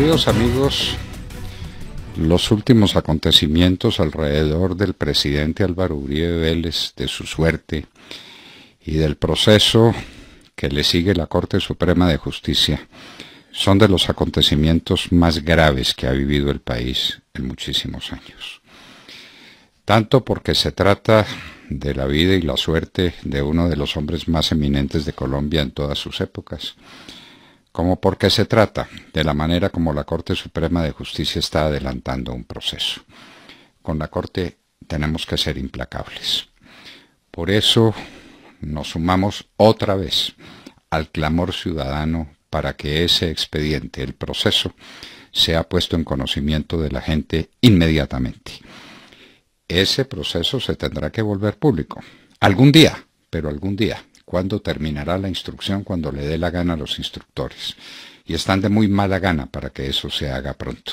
Queridos amigos, los últimos acontecimientos alrededor del presidente Álvaro Uribe Vélez, de su suerte y del proceso que le sigue la Corte Suprema de Justicia, son de los acontecimientos más graves que ha vivido el país en muchísimos años. Tanto porque se trata de la vida y la suerte de uno de los hombres más eminentes de Colombia en todas sus épocas, como porque se trata de la manera como la Corte Suprema de Justicia está adelantando un proceso. Con la Corte tenemos que ser implacables. Por eso nos sumamos otra vez al clamor ciudadano para que ese expediente, el proceso, sea puesto en conocimiento de la gente inmediatamente. Ese proceso se tendrá que volver público. Algún día, pero algún día cuándo terminará la instrucción cuando le dé la gana a los instructores. Y están de muy mala gana para que eso se haga pronto.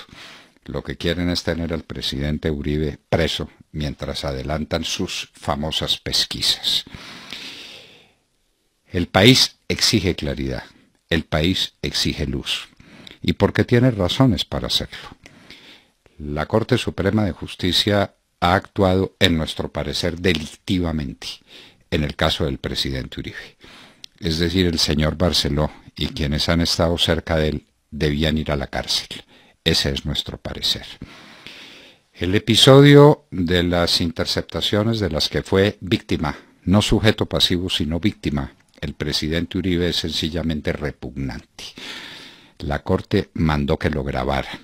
Lo que quieren es tener al presidente Uribe preso mientras adelantan sus famosas pesquisas. El país exige claridad, el país exige luz, y porque tiene razones para hacerlo. La Corte Suprema de Justicia ha actuado, en nuestro parecer, delictivamente en el caso del presidente Uribe. Es decir, el señor Barceló y quienes han estado cerca de él debían ir a la cárcel. Ese es nuestro parecer. El episodio de las interceptaciones de las que fue víctima, no sujeto pasivo, sino víctima, el presidente Uribe es sencillamente repugnante. La Corte mandó que lo grabaran.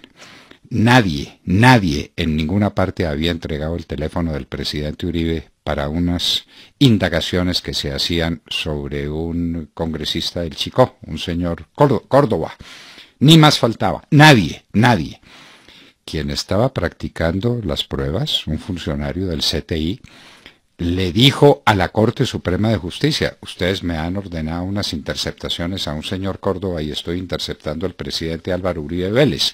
Nadie, nadie en ninguna parte había entregado el teléfono del presidente Uribe para unas indagaciones que se hacían sobre un congresista del Chicó, un señor Córdoba. Ni más faltaba, nadie, nadie. Quien estaba practicando las pruebas, un funcionario del CTI, le dijo a la Corte Suprema de Justicia, ustedes me han ordenado unas interceptaciones a un señor Córdoba y estoy interceptando al presidente Álvaro Uribe Vélez.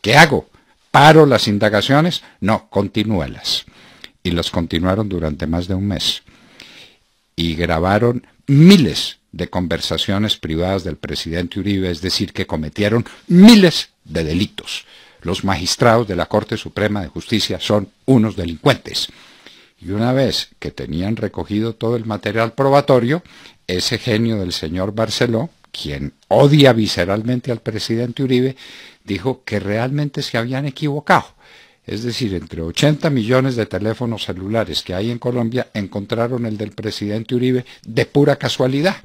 ¿Qué hago? ¿Paro las indagaciones? No, continúelas." y los continuaron durante más de un mes. Y grabaron miles de conversaciones privadas del presidente Uribe, es decir, que cometieron miles de delitos. Los magistrados de la Corte Suprema de Justicia son unos delincuentes. Y una vez que tenían recogido todo el material probatorio, ese genio del señor Barceló, quien odia visceralmente al presidente Uribe, dijo que realmente se habían equivocado es decir, entre 80 millones de teléfonos celulares que hay en Colombia, encontraron el del presidente Uribe de pura casualidad.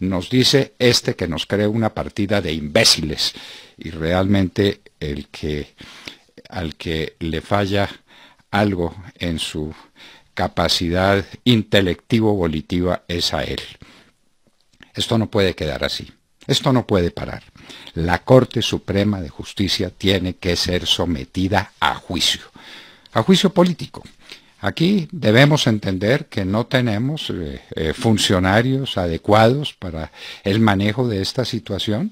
Nos dice este que nos cree una partida de imbéciles. Y realmente el que, al que le falla algo en su capacidad intelectivo-volitiva es a él. Esto no puede quedar así. Esto no puede parar la Corte Suprema de Justicia tiene que ser sometida a juicio, a juicio político. Aquí debemos entender que no tenemos eh, eh, funcionarios adecuados para el manejo de esta situación.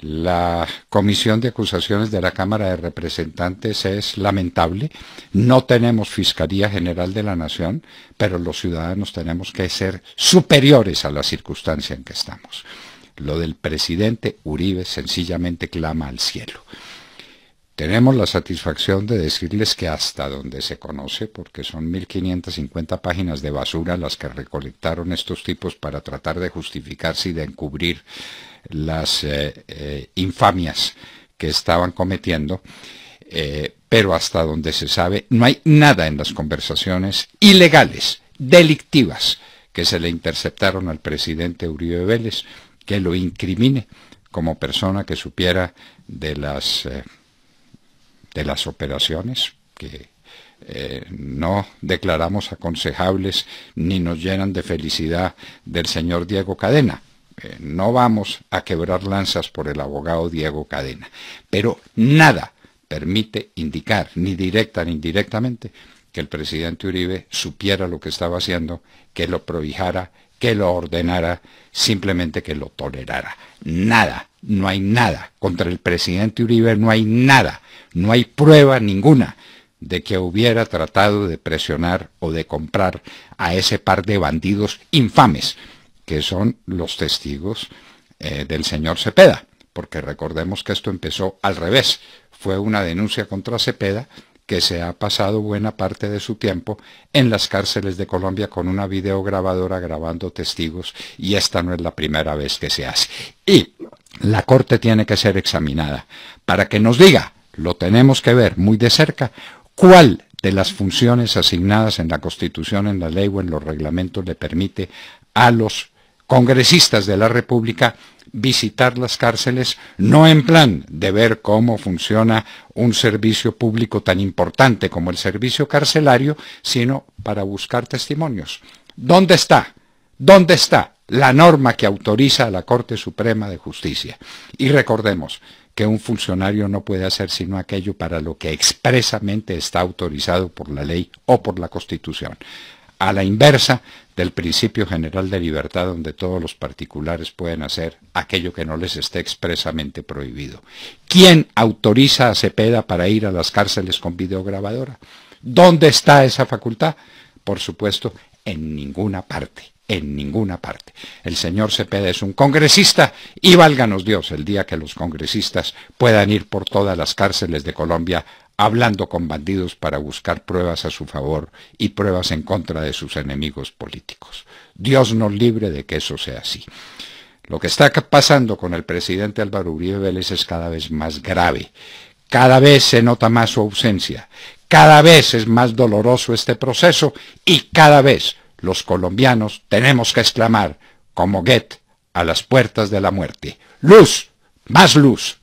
La comisión de acusaciones de la Cámara de Representantes es lamentable. No tenemos Fiscalía General de la Nación, pero los ciudadanos tenemos que ser superiores a la circunstancia en que estamos. Lo del presidente Uribe sencillamente clama al cielo. Tenemos la satisfacción de decirles que hasta donde se conoce, porque son 1550 páginas de basura las que recolectaron estos tipos para tratar de justificarse y de encubrir las eh, eh, infamias que estaban cometiendo, eh, pero hasta donde se sabe no hay nada en las conversaciones ilegales, delictivas, que se le interceptaron al presidente Uribe Vélez que lo incrimine como persona que supiera de las, eh, de las operaciones que eh, no declaramos aconsejables ni nos llenan de felicidad del señor Diego Cadena. Eh, no vamos a quebrar lanzas por el abogado Diego Cadena, pero nada permite indicar, ni directa ni indirectamente, que el presidente Uribe supiera lo que estaba haciendo, que lo prohijara que lo ordenara, simplemente que lo tolerara. Nada, no hay nada. Contra el presidente Uribe no hay nada, no hay prueba ninguna de que hubiera tratado de presionar o de comprar a ese par de bandidos infames, que son los testigos eh, del señor Cepeda, porque recordemos que esto empezó al revés, fue una denuncia contra Cepeda, que se ha pasado buena parte de su tiempo en las cárceles de Colombia con una videograbadora grabando testigos y esta no es la primera vez que se hace. Y la Corte tiene que ser examinada para que nos diga, lo tenemos que ver muy de cerca, cuál de las funciones asignadas en la Constitución, en la ley o en los reglamentos le permite a los congresistas de la República visitar las cárceles, no en plan de ver cómo funciona un servicio público tan importante como el servicio carcelario, sino para buscar testimonios. ¿Dónde está? ¿Dónde está la norma que autoriza a la Corte Suprema de Justicia? Y recordemos que un funcionario no puede hacer sino aquello para lo que expresamente está autorizado por la ley o por la Constitución a la inversa del principio general de libertad donde todos los particulares pueden hacer aquello que no les esté expresamente prohibido. ¿Quién autoriza a Cepeda para ir a las cárceles con videograbadora? ¿Dónde está esa facultad? Por supuesto, en ninguna parte, en ninguna parte. El señor Cepeda es un congresista y válganos Dios el día que los congresistas puedan ir por todas las cárceles de Colombia hablando con bandidos para buscar pruebas a su favor y pruebas en contra de sus enemigos políticos. Dios nos libre de que eso sea así. Lo que está pasando con el presidente Álvaro Uribe Vélez es cada vez más grave. Cada vez se nota más su ausencia, cada vez es más doloroso este proceso y cada vez los colombianos tenemos que exclamar, como Get a las puertas de la muerte. ¡Luz! ¡Más luz!